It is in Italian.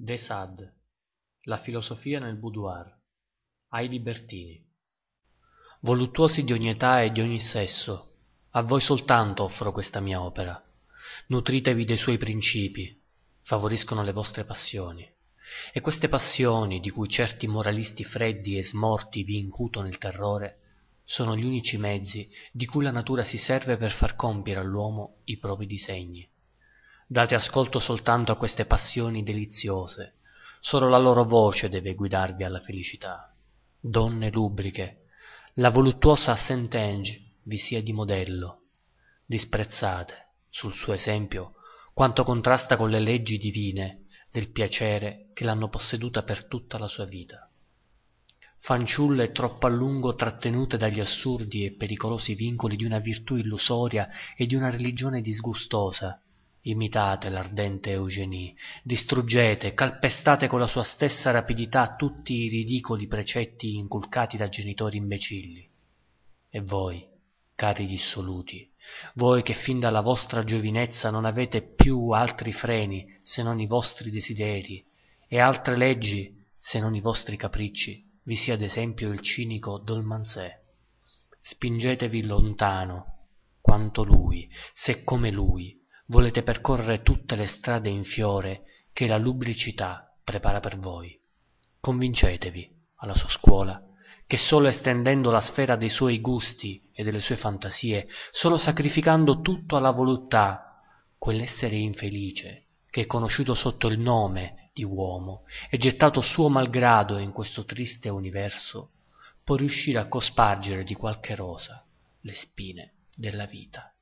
De Sade, La filosofia nel boudoir, ai libertini. Voluttuosi di ogni età e di ogni sesso, a voi soltanto offro questa mia opera. Nutritevi dei suoi principi, favoriscono le vostre passioni. E queste passioni, di cui certi moralisti freddi e smorti vi incutono il terrore, sono gli unici mezzi di cui la natura si serve per far compiere all'uomo i propri disegni. Date ascolto soltanto a queste passioni deliziose, solo la loro voce deve guidarvi alla felicità. Donne lubriche, la voluttuosa Saint-Ange vi sia di modello. Disprezzate, sul suo esempio, quanto contrasta con le leggi divine del piacere che l'hanno posseduta per tutta la sua vita. Fanciulle troppo a lungo trattenute dagli assurdi e pericolosi vincoli di una virtù illusoria e di una religione disgustosa, imitate l'ardente Eugenie, distruggete calpestate con la sua stessa rapidità tutti i ridicoli precetti inculcati da genitori imbecilli e voi cari dissoluti voi che fin dalla vostra giovinezza non avete più altri freni se non i vostri desiderii e altre leggi se non i vostri capricci vi sia ad esempio il cinico dolmanzé spingetevi lontano quanto lui se come lui volete percorrere tutte le strade in fiore che la lubricità prepara per voi convincetevi alla sua scuola che solo estendendo la sfera dei suoi gusti e delle sue fantasie solo sacrificando tutto alla voluttà quell'essere infelice che è conosciuto sotto il nome di uomo e gettato suo malgrado in questo triste universo può riuscire a cospargere di qualche rosa le spine della vita